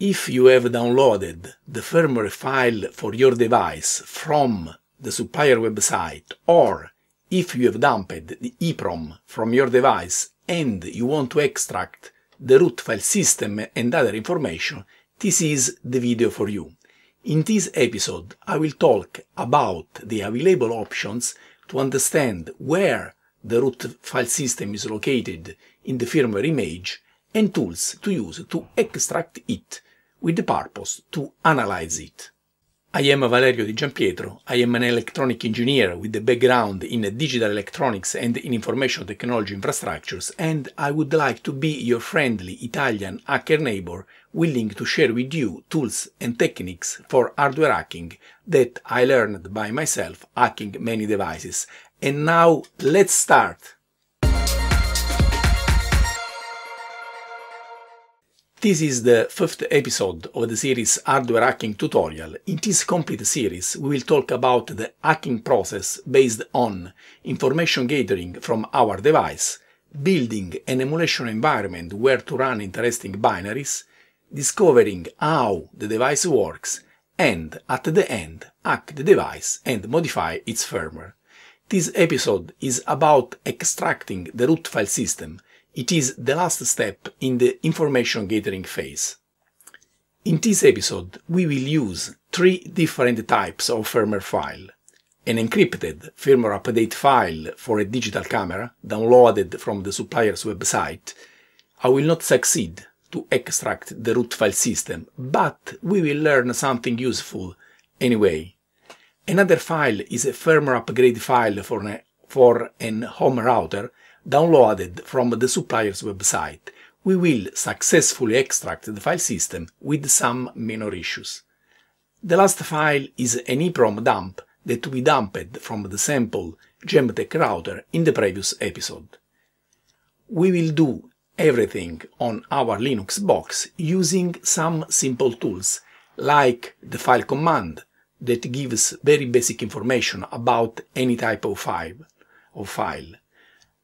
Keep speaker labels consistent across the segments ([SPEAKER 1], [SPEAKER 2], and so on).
[SPEAKER 1] If you have downloaded the firmware file for your device from the supplier website or if you have dumped the EEPROM from your device and you want to extract the root file system and other information, this is the video for you. In this episode, I will talk about the available options to understand where the root file system is located in the firmware image and tools to use to extract it with the purpose to analyze it. I am Valerio Di Giampietro. I am an electronic engineer with a background in digital electronics and in information technology infrastructures, and I would like to be your friendly Italian hacker neighbor willing to share with you tools and techniques for hardware hacking that I learned by myself hacking many devices. And now let's start! This is the fifth episode of the series Hardware Hacking Tutorial. In this complete series, we will talk about the hacking process based on information gathering from our device, building an emulation environment where to run interesting binaries, discovering how the device works, and at the end, hack the device and modify its firmware. This episode is about extracting the root file system it is the last step in the information gathering phase. In this episode, we will use three different types of firmware file. An encrypted firmware update file for a digital camera, downloaded from the supplier's website. I will not succeed to extract the root file system, but we will learn something useful anyway. Another file is a firmware upgrade file for a, for an home router downloaded from the supplier's website, we will successfully extract the file system with some minor issues. The last file is an EEPROM dump that we dumped from the sample Gemtech router in the previous episode. We will do everything on our Linux box using some simple tools like the file command that gives very basic information about any type of file, of file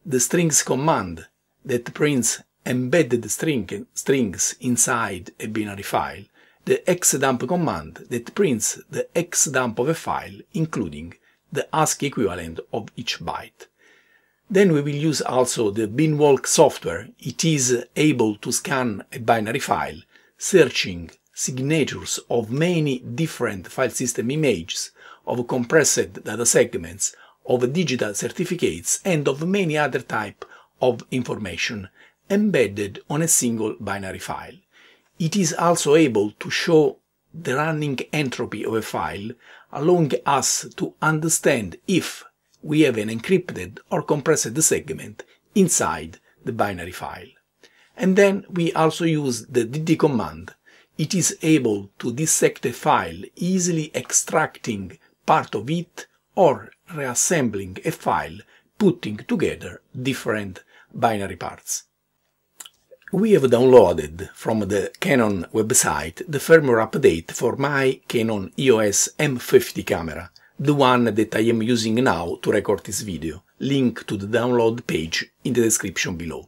[SPEAKER 1] the strings command that prints embedded string, strings inside a binary file, the xdump command that prints the xdump of a file, including the ASCII equivalent of each byte. Then we will use also the Binwalk software. It is able to scan a binary file, searching signatures of many different file system images, of compressed data segments, of digital certificates and of many other type of information embedded on a single binary file. It is also able to show the running entropy of a file, allowing us to understand if we have an encrypted or compressed segment inside the binary file. And then we also use the dd command. It is able to dissect a file, easily extracting part of it or reassembling a file, putting together different binary parts. We have downloaded from the Canon website the firmware update for my Canon EOS M50 camera, the one that I am using now to record this video, link to the download page in the description below.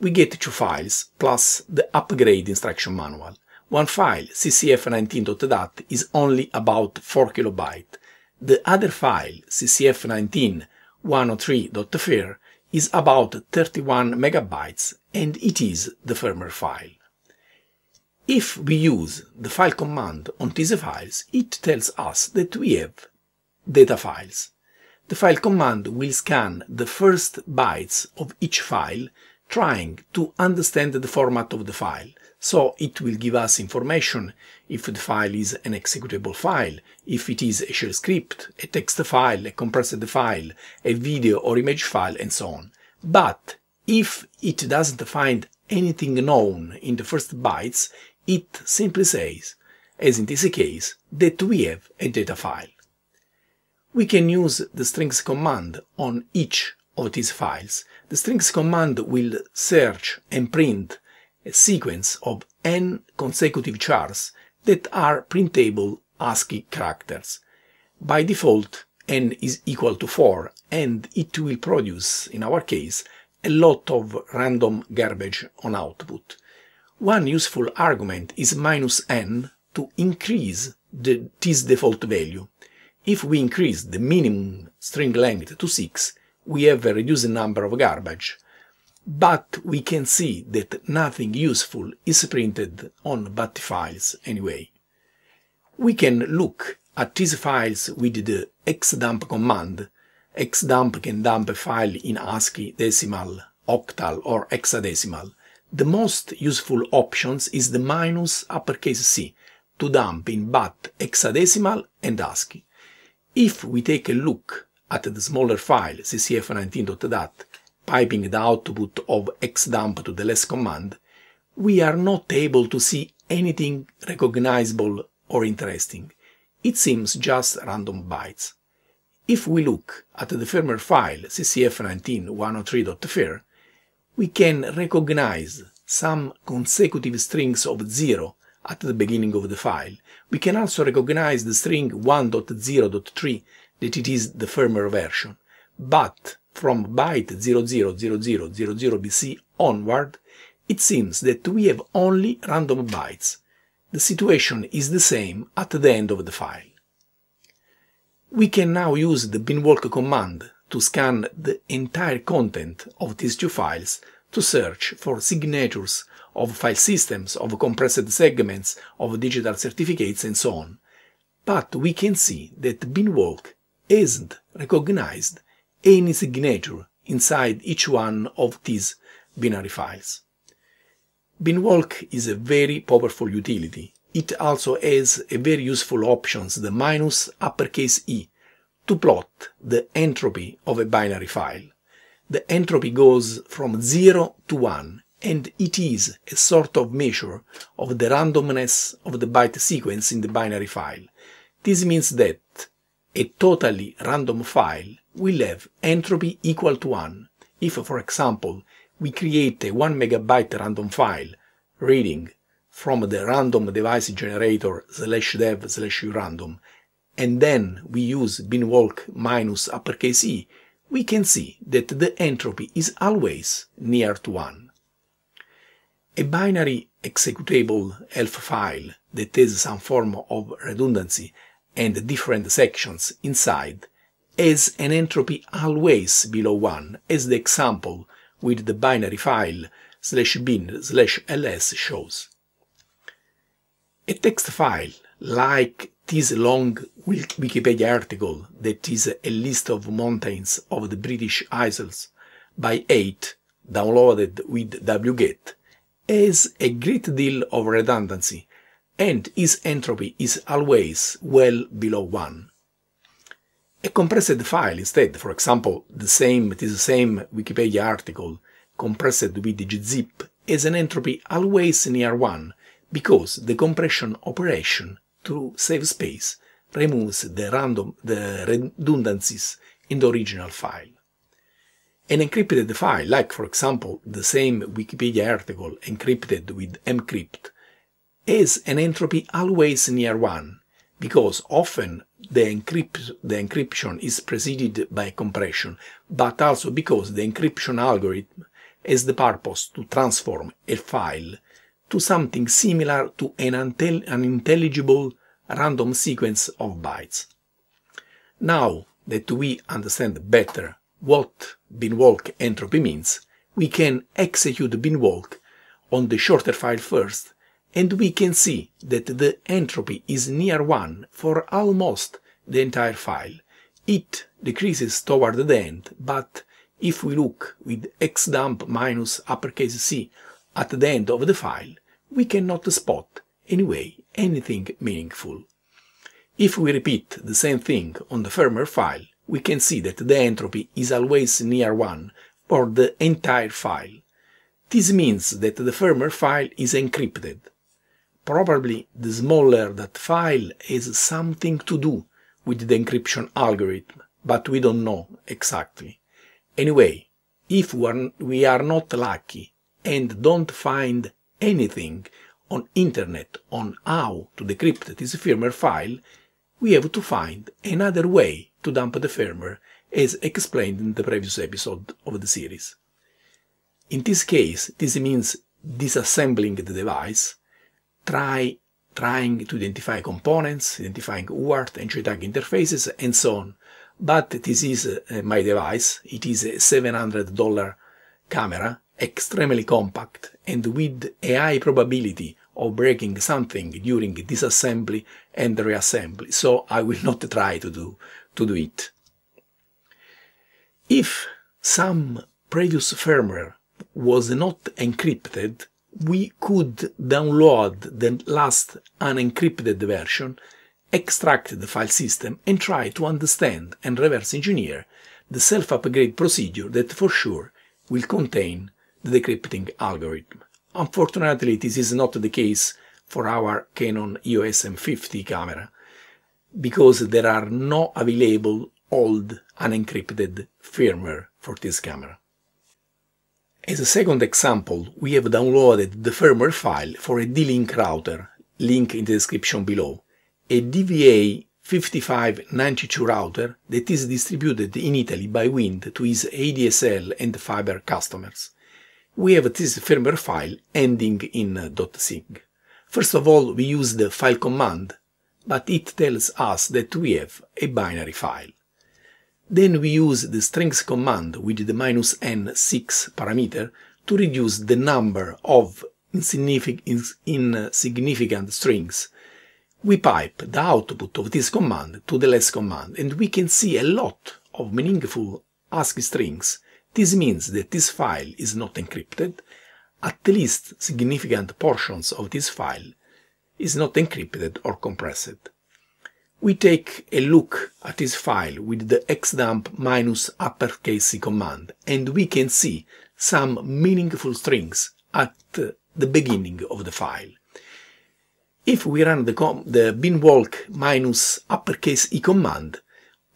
[SPEAKER 1] We get two files, plus the upgrade instruction manual. One file, ccf19.dat, is only about 4 kilobyte, the other file, ccf19.103.fir, is about 31 megabytes and it is the firmware file. If we use the file command on these files, it tells us that we have data files. The file command will scan the first bytes of each file, trying to understand the format of the file. So it will give us information if the file is an executable file, if it is a shell script, a text file, a compressed file, a video or image file, and so on. But if it doesn't find anything known in the first bytes, it simply says, as in this case, that we have a data file. We can use the strings command on each of these files. The strings command will search and print sequence of n consecutive chars that are printable ASCII characters. By default, n is equal to 4 and it will produce, in our case, a lot of random garbage on output. One useful argument is minus n to increase the, this default value. If we increase the minimum string length to 6, we have a reduced number of garbage, but we can see that nothing useful is printed on BAT files anyway. We can look at these files with the xdump command. xdump can dump a file in ASCII, decimal, octal or hexadecimal. The most useful options is the minus uppercase C to dump in BAT hexadecimal and ASCII. If we take a look at the smaller file ccf19.dat piping the output of xdump to the less command, we are not able to see anything recognizable or interesting. It seems just random bytes. If we look at the firmware file ccf 19 we can recognize some consecutive strings of 0 at the beginning of the file. We can also recognize the string 1.0.3 that it is the firmware version, but from byte 000000 BC onward, it seems that we have only random bytes. The situation is the same at the end of the file. We can now use the binwalk command to scan the entire content of these two files to search for signatures of file systems, of compressed segments, of digital certificates, and so on. But we can see that binwalk isn't recognized any signature inside each one of these binary files. Binwalk is a very powerful utility. It also has a very useful options, the minus uppercase E, to plot the entropy of a binary file. The entropy goes from 0 to 1, and it is a sort of measure of the randomness of the byte sequence in the binary file. This means that a totally random file will have entropy equal to 1 if, for example, we create a 1 megabyte random file reading from the random device generator slash dev slash random and then we use binwalk minus uppercase e, we can see that the entropy is always near to 1. A binary executable ELF file that has some form of redundancy and different sections inside has an entropy always below 1, as the example with the binary file slash bin slash ls shows. A text file, like this long Wikipedia article that is a list of mountains of the British Isles by 8, downloaded with wget, has a great deal of redundancy, and its entropy is always well below 1 a compressed file instead. For example, the same, it is the same Wikipedia article compressed with gzip is an entropy always near 1 because the compression operation to save space removes the random the redundancies in the original file. An encrypted file, like for example the same Wikipedia article encrypted with mcrypt, is an entropy always near 1 because often the, encrypt, the encryption is preceded by compression, but also because the encryption algorithm has the purpose to transform a file to something similar to an unintelligible random sequence of bytes. Now that we understand better what binwalk entropy means, we can execute binwalk on the shorter file first and we can see that the entropy is near 1 for almost the entire file. It decreases toward the end, but if we look with xdump minus uppercase C at the end of the file, we cannot spot, anyway, anything meaningful. If we repeat the same thing on the firmware file, we can see that the entropy is always near 1 for the entire file. This means that the firmware file is encrypted, probably the smaller that file has something to do with the encryption algorithm, but we don't know exactly. Anyway, if we are not lucky and don't find anything on internet on how to decrypt this firmware file, we have to find another way to dump the firmware as explained in the previous episode of the series. In this case, this means disassembling the device, try trying to identify components, identifying UART and JTAG interfaces, and so on. But this is uh, my device. It is a $700 camera, extremely compact, and with a high probability of breaking something during disassembly and reassembly, so I will not try to do, to do it. If some previous firmware was not encrypted, we could download the last unencrypted version, extract the file system, and try to understand and reverse engineer the self-upgrade procedure that for sure will contain the decrypting algorithm. Unfortunately, this is not the case for our Canon EOS M50 camera, because there are no available old unencrypted firmware for this camera. As a second example, we have downloaded the firmware file for a D-Link router, link in the description below, a DVA5592 router that is distributed in Italy by Wind to its ADSL and fiber customers. We have this firmware file ending in .sig. First of all, we use the file command, but it tells us that we have a binary file. Then we use the strings command with the minus n6 parameter to reduce the number of insignificant strings. We pipe the output of this command to the less command and we can see a lot of meaningful ASCII strings. This means that this file is not encrypted, at least significant portions of this file is not encrypted or compressed we take a look at this file with the xdump minus uppercase command and we can see some meaningful strings at the beginning of the file. If we run the, the binwalk minus uppercase E command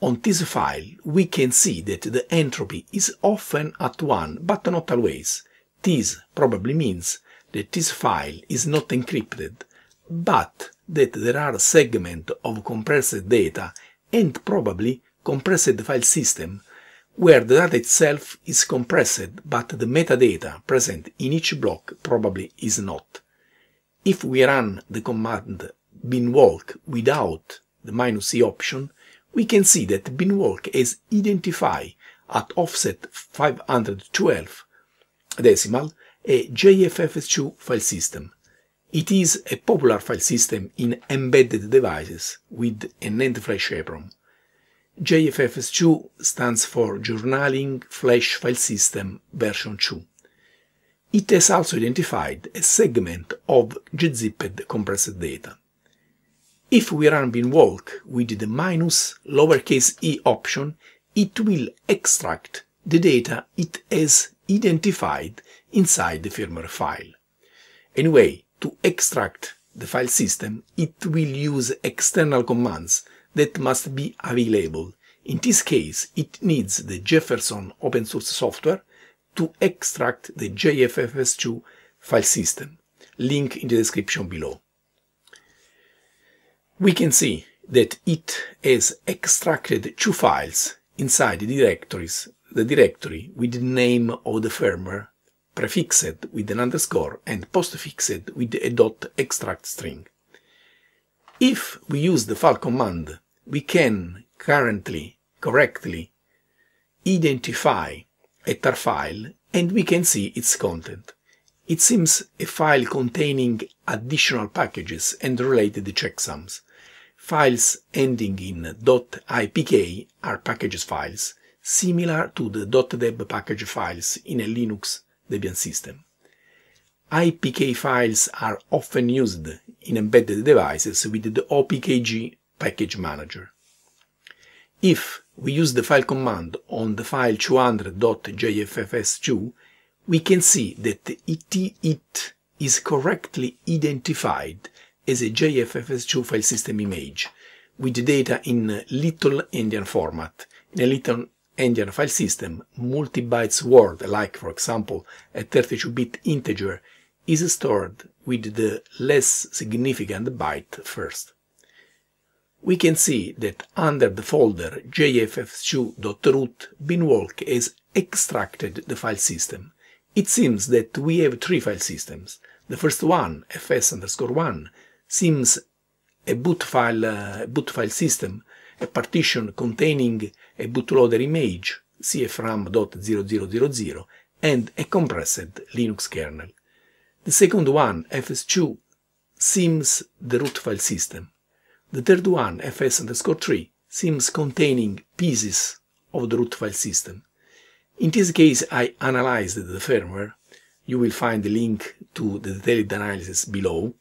[SPEAKER 1] on this file, we can see that the entropy is often at 1, but not always. This probably means that this file is not encrypted, but that there are segments of compressed data and probably compressed file system where the data itself is compressed but the metadata present in each block probably is not. If we run the command binwalk without the minus e option, we can see that binwalk has identified at offset 512 decimal a JFFS2 file system it is a popular file system in embedded devices with an end flash apron. JFFS2 stands for Journaling Flash File System version 2. It has also identified a segment of gzipped compressed data. If we run binwalk with the minus lowercase e option, it will extract the data it has identified inside the firmware file. Anyway, to extract the file system, it will use external commands that must be available. In this case, it needs the Jefferson open source software to extract the JFFS2 file system. Link in the description below. We can see that it has extracted two files inside the directories, the directory with the name of the firmware prefixed with an underscore and postfixed with a dot extract string. If we use the file command, we can currently correctly identify a tar file and we can see its content. It seems a file containing additional packages and related checksums. Files ending in .ipk are packages files, similar to the .deb package files in a Linux Debian system. IPK files are often used in embedded devices with the OPKG package manager. If we use the file command on the file 200.jffs2, we can see that it, it is correctly identified as a JFFS2 file system image, with data in Little Endian format, in a Little Endian file system, multi byte word, like for example a 32-bit integer, is stored with the less significant byte first. We can see that under the folder jff2.root binwalk has extracted the file system. It seems that we have three file systems. The first one, fs underscore 1, seems a boot file, uh, boot file system, a partition containing a bootloader image cfram.0000 and a compressed Linux kernel. The second one, fs2, seems the root file system. The third one, fs underscore 3, seems containing pieces of the root file system. In this case, I analyzed the firmware. You will find the link to the detailed analysis below.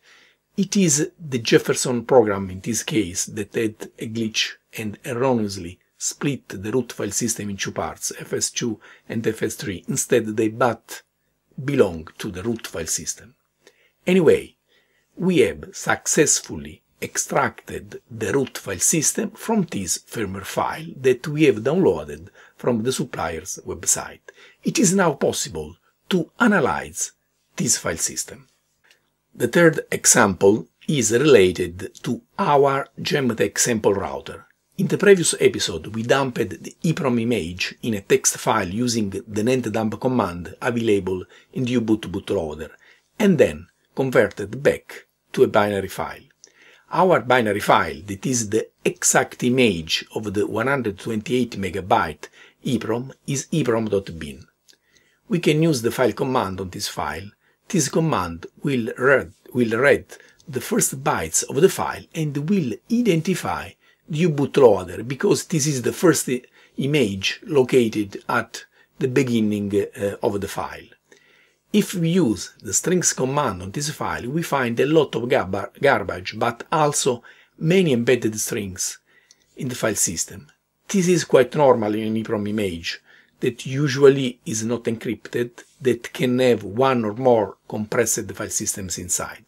[SPEAKER 1] It is the Jefferson program in this case that had a glitch and erroneously split the root file system in two parts, fs2 and fs3. Instead, they both belong to the root file system. Anyway, we have successfully extracted the root file system from this firmware file that we have downloaded from the supplier's website. It is now possible to analyze this file system. The third example is related to our Gemtech sample router. In the previous episode, we dumped the EEPROM image in a text file using the nentdump command available in the Ubuntu bootloader, and then converted back to a binary file. Our binary file, that is the exact image of the 128 megabyte EEPROM, is EEPROM.bin. We can use the file command on this file. This command will read, will read the first bytes of the file and will identify bootloader because this is the first image located at the beginning uh, of the file. If we use the strings command on this file, we find a lot of garbage, but also many embedded strings in the file system. This is quite normal in an EEPROM image that usually is not encrypted, that can have one or more compressed file systems inside.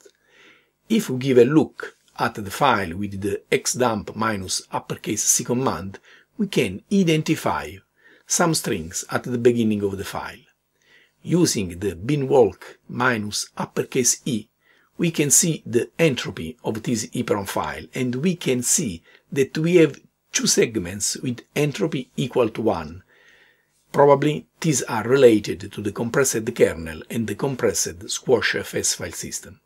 [SPEAKER 1] If we give a look at the file with the xdump minus uppercase C command, we can identify some strings at the beginning of the file. Using the binwalk minus uppercase E, we can see the entropy of this EEPROM file and we can see that we have two segments with entropy equal to 1. Probably these are related to the compressed kernel and the compressed squash FS file system.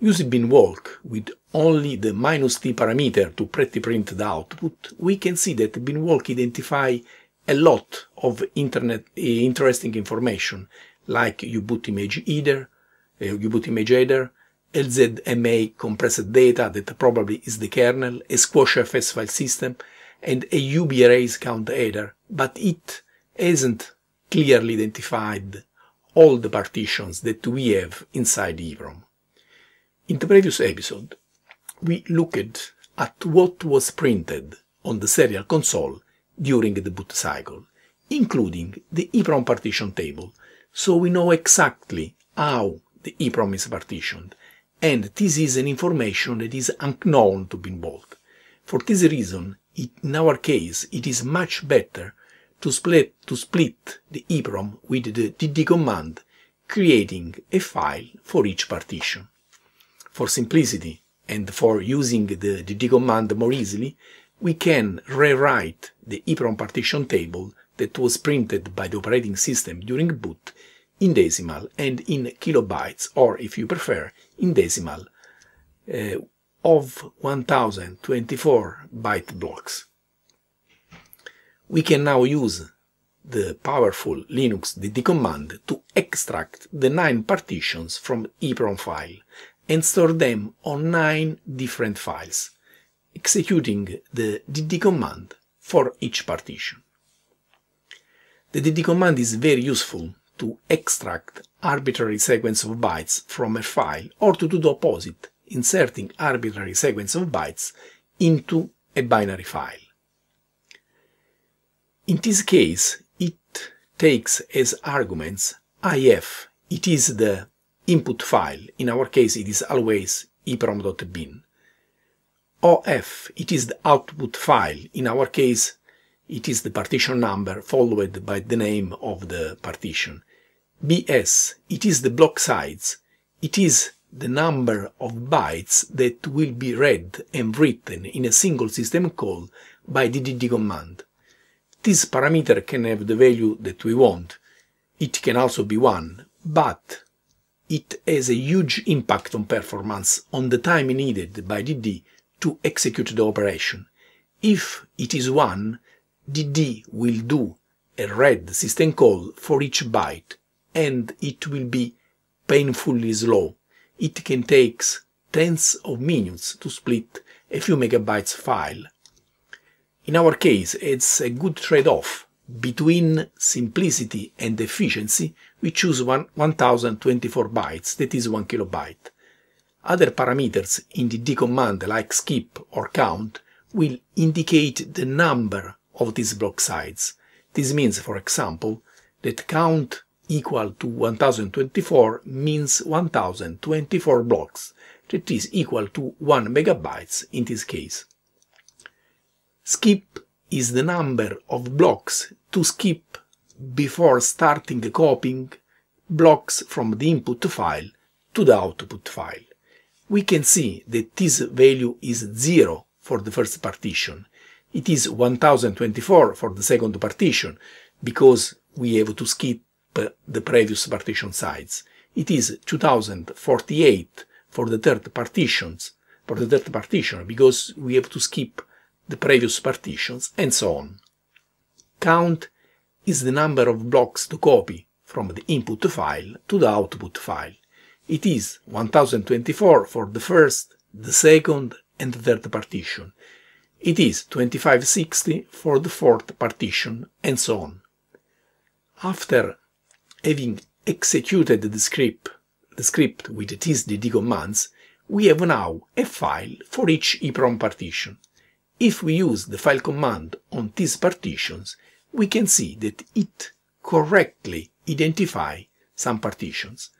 [SPEAKER 1] Using binwalk with only the minus t parameter to pretty print the output, we can see that Binwalk identify a lot of internet uh, interesting information, like U-boot image header, uh, U-boot image header, LZMA compressed data that probably is the kernel, a squashfs file system, and a UB arrays count header, but it hasn't clearly identified all the partitions that we have inside EEPROM. In the previous episode, we looked at what was printed on the serial console during the boot cycle, including the EEPROM partition table, so we know exactly how the EEPROM is partitioned, and this is an information that is unknown to Binbolt. For this reason, it, in our case, it is much better to split, to split the EEPROM with the DD command, creating a file for each partition. For simplicity, and for using the, dd command more easily, we can rewrite the EEPROM partition table that was printed by the operating system during boot in decimal and in kilobytes, or if you prefer, in decimal, uh, of 1024 byte blocks. We can now use the powerful Linux DD command to extract the nine partitions from EEPROM file and store them on nine different files, executing the dd command for each partition. The dd command is very useful to extract arbitrary sequence of bytes from a file or to do the opposite, inserting arbitrary sequence of bytes into a binary file. In this case, it takes as arguments IF. It is the input file, in our case it is always eprom.bin. OF, it is the output file, in our case it is the partition number followed by the name of the partition. BS, it is the block size, it is the number of bytes that will be read and written in a single system call by the DD command. This parameter can have the value that we want. It can also be 1, but it has a huge impact on performance on the time needed by DD to execute the operation. If it is 1, DD will do a red system call for each byte and it will be painfully slow. It can take tens of minutes to split a few megabytes file. In our case, it's a good trade-off between simplicity and efficiency we choose 1, 1024 bytes, that is 1 kilobyte. Other parameters in the D command like skip or count will indicate the number of these block sizes. This means, for example, that count equal to 1024 means 1024 blocks, that is equal to 1 megabytes in this case. Skip is the number of blocks to skip before starting copying blocks from the input file to the output file. We can see that this value is 0 for the first partition. It is 1024 for the second partition, because we have to skip the previous partition sides. It is 2048 for the third partitions, for the third partition, because we have to skip the previous partitions, and so on. Count is the number of blocks to copy from the input file to the output file. It is 1024 for the first, the second and the third partition. It is 2560 for the fourth partition and so on. After having executed the script, the script with tsdd commands, we have now a file for each EEPROM partition. If we use the file command on these partitions, we can see that it correctly identify some partitions.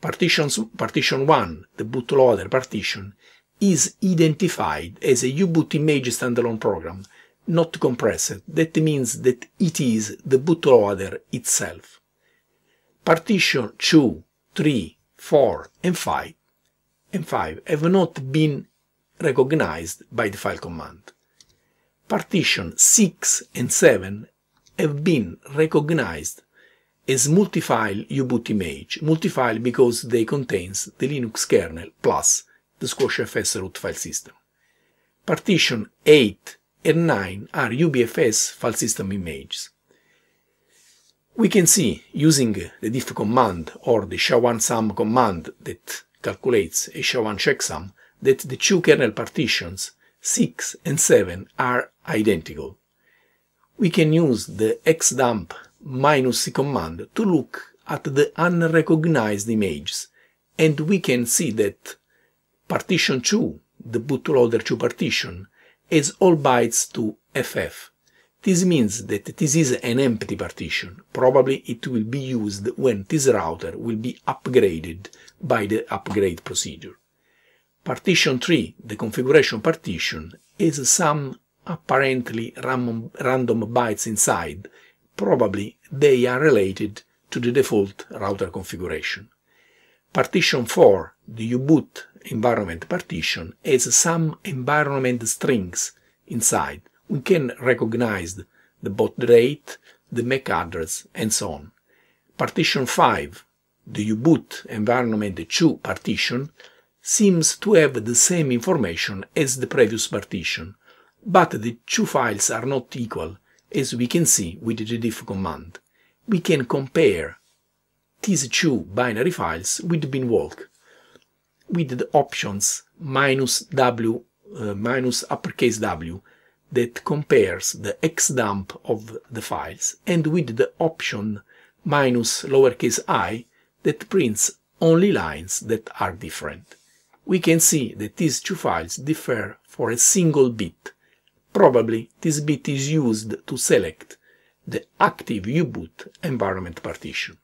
[SPEAKER 1] Partitions, partition 1, the bootloader partition, is identified as a U-boot image standalone program, not compressed. That means that it is the bootloader itself. Partition 2, 3, 4, and 5, and 5 have not been recognized by the file command. Partition 6 and 7 have been recognized as multi-file U-boot image, multi-file because they contains the Linux kernel plus the SquashFS root file system. Partition 8 and 9 are UBFS file system images. We can see using the diff command or the SHA-1SUM command that calculates a SHA-1 checksum that the two kernel partitions 6 and 7 are identical we can use the xdump minus c command to look at the unrecognized images and we can see that partition 2, the bootloader 2 partition, has all bytes to ff. This means that this is an empty partition. Probably it will be used when this router will be upgraded by the upgrade procedure. Partition 3, the configuration partition, has some apparently random, random bytes inside, probably they are related to the default router configuration. Partition 4, the U-boot environment partition, has some environment strings inside. We can recognize the bot rate, the MAC address, and so on. Partition 5, the U-boot environment 2 partition, seems to have the same information as the previous partition, but the two files are not equal, as we can see with the diff command. We can compare these two binary files with binwalk with the options minus w uh, minus uppercase w that compares the xdump of the files and with the option minus lowercase i that prints only lines that are different. We can see that these two files differ for a single bit Probably this bit is used to select the active U-boot environment partition.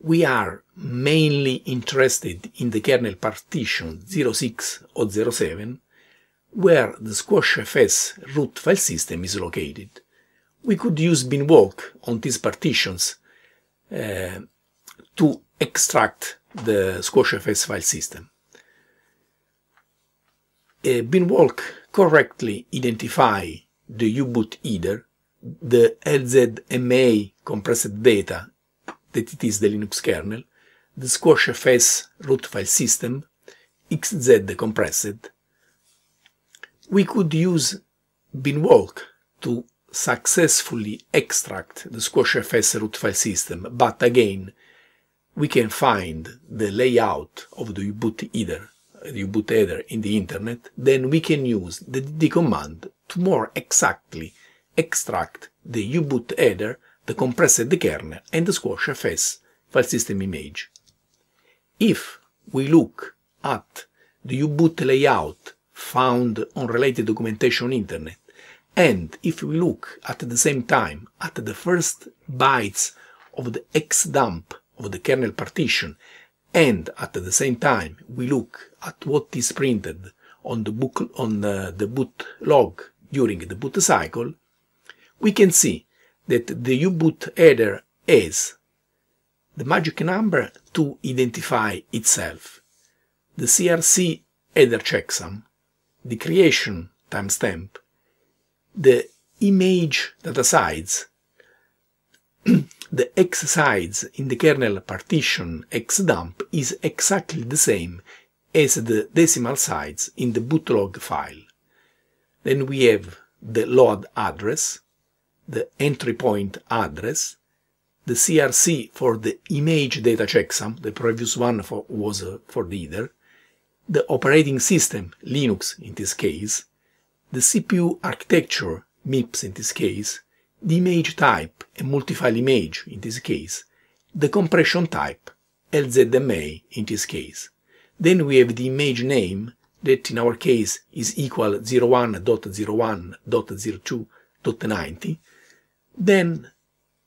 [SPEAKER 1] We are mainly interested in the kernel partition 06 or 07 where the squashfs root file system is located. We could use binwalk on these partitions uh, to extract the squashfs file system. Uh, binwalk correctly identify the U-boot header, the LZMA compressed data that it is the Linux kernel, the squashfs root file system, xz compressed, we could use binwalk to successfully extract the squashfs root file system, but again, we can find the layout of the u boot header you boot header in the internet, then we can use the, `dd` command to more exactly extract the U-boot header, the compressed kernel, and the squashfs file system image. If we look at the U-boot layout found on related documentation internet, and if we look at the same time at the first bytes of the X dump of the kernel partition, and at the same time we look at what is printed on the book on uh, the boot log during the boot cycle, we can see that the U-boot header is the magic number to identify itself, the CRC header checksum, the creation timestamp, the image data size, the X size in the kernel partition x dump is exactly the same as the decimal sites in the bootlog file. Then we have the load address, the entry point address, the CRC for the image data checksum, the previous one for, was uh, for the header, the operating system, Linux in this case, the CPU architecture, MIPS in this case, the image type, a multifile image in this case, the compression type, LZMA in this case. Then we have the image name that in our case is equal 01.01.02.90. Then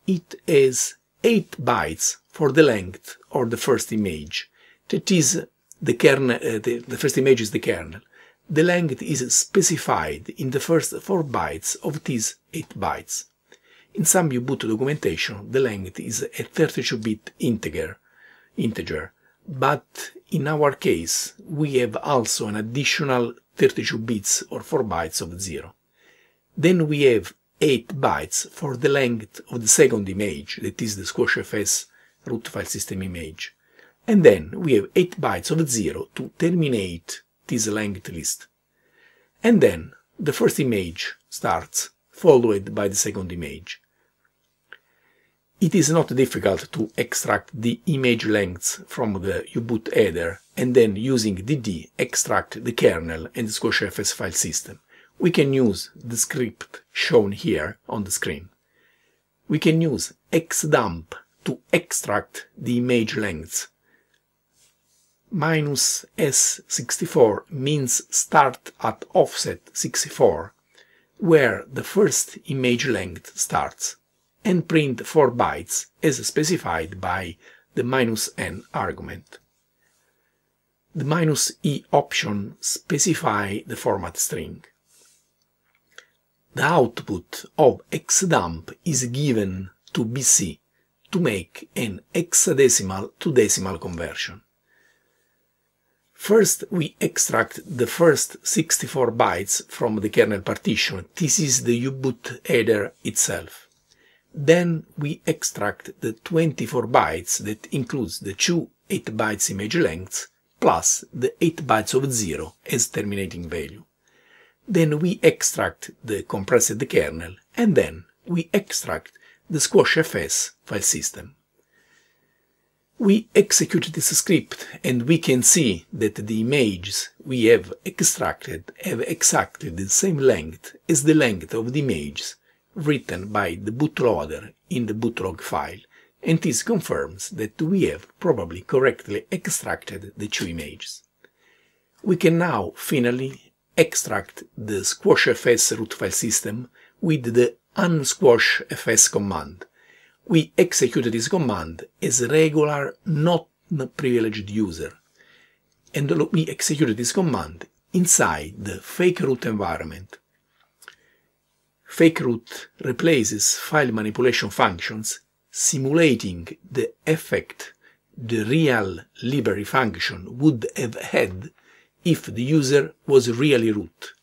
[SPEAKER 1] it has 8 bytes for the length or the first image. That is the kernel, uh, the, the first image is the kernel. The length is specified in the first 4 bytes of these 8 bytes. In some Ubuntu documentation, the length is a 32-bit integer, integer, but in our case, we have also an additional 32 bits or 4 bytes of 0. Then we have 8 bytes for the length of the second image, that is the SquashFS root file system image. And then we have 8 bytes of 0 to terminate this length list. And then the first image starts, followed by the second image. It is not difficult to extract the image lengths from the U-boot header and then using dd extract the kernel and SquashFS file system. We can use the script shown here on the screen. We can use xdump to extract the image lengths. Minus S64 means start at offset 64, where the first image length starts and print 4 bytes as specified by the minus n argument. The minus e option specify the format string. The output of xdump is given to BC to make an hexadecimal to decimal conversion. First, we extract the first 64 bytes from the kernel partition. This is the U-boot header itself. Then we extract the 24 bytes that includes the two 8 bytes image lengths plus the 8 bytes of 0 as terminating value. Then we extract the compressed kernel and then we extract the squashfs file system. We execute this script and we can see that the images we have extracted have exactly the same length as the length of the images written by the bootloader in the bootlog file, and this confirms that we have probably correctly extracted the two images. We can now finally extract the squashfs root file system with the unsquashfs command. We execute this command as a regular non-privileged user, and we execute this command inside the fake root environment fakeroot replaces file manipulation functions, simulating the effect the real library function would have had if the user was really root.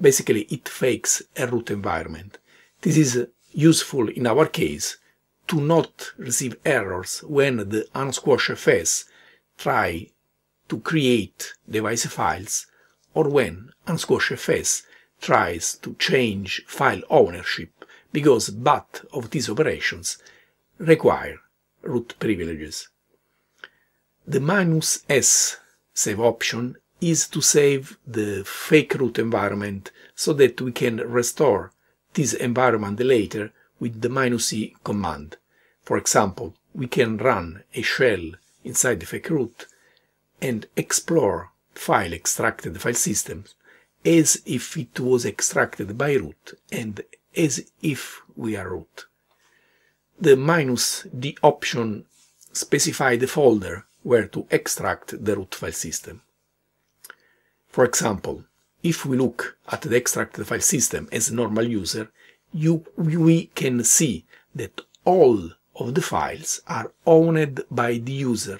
[SPEAKER 1] Basically, it fakes a root environment. This is useful in our case to not receive errors when the unsquashFS try to create device files or when unsquashFS tries to change file ownership because both of these operations require root privileges. The minus S save option is to save the fake root environment so that we can restore this environment later with the minus E command. For example, we can run a shell inside the fake root and explore file extracted file systems as if it was extracted by root and as if we are root. The minus D option specify the folder where to extract the root file system. For example, if we look at the extract file system as a normal user, you, we can see that all of the files are owned by the user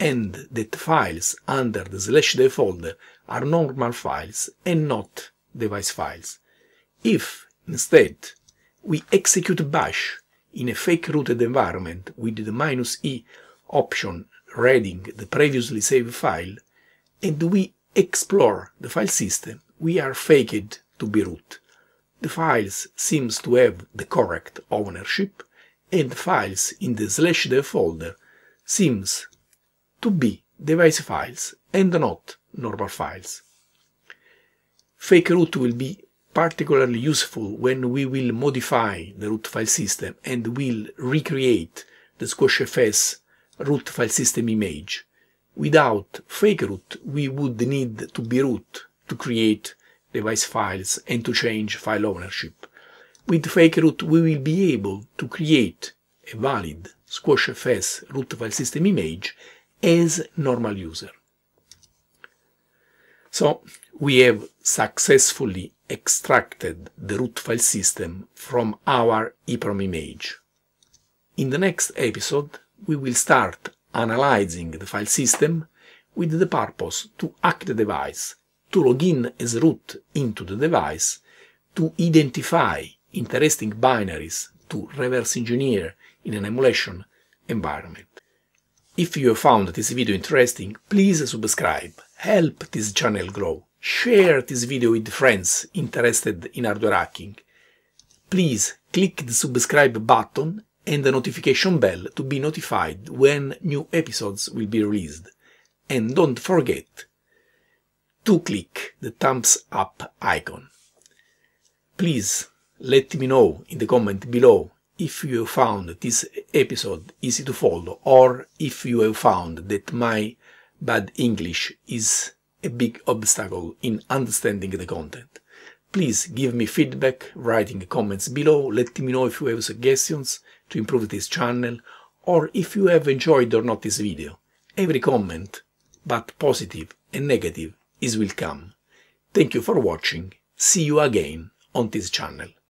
[SPEAKER 1] and that files under the slash dev folder are normal files and not device files. If, instead, we execute bash in a fake rooted environment with the minus e option reading the previously saved file, and we explore the file system, we are faked to be root. The files seems to have the correct ownership, and files in the slash dev folder seems to be device files and not normal files. Fake root will be particularly useful when we will modify the root file system and will recreate the SquashFS root file system image. Without fake root, we would need to be root to create device files and to change file ownership. With fake root, we will be able to create a valid SquashFS root file system image as normal user. So we have successfully extracted the root file system from our EEPROM image. In the next episode, we will start analyzing the file system with the purpose to hack the device, to log in as root into the device, to identify interesting binaries to reverse engineer in an emulation environment. If you found this video interesting, please subscribe. Help this channel grow. Share this video with friends interested in hardware hacking. Please click the subscribe button and the notification bell to be notified when new episodes will be released. And don't forget to click the thumbs up icon. Please let me know in the comment below if you found this episode easy to follow or if you have found that my Bad English is a big obstacle in understanding the content. Please give me feedback, writing comments below, let me know if you have suggestions to improve this channel or if you have enjoyed or not this video. Every comment, but positive and negative, is welcome. Thank you for watching, see you again on this channel.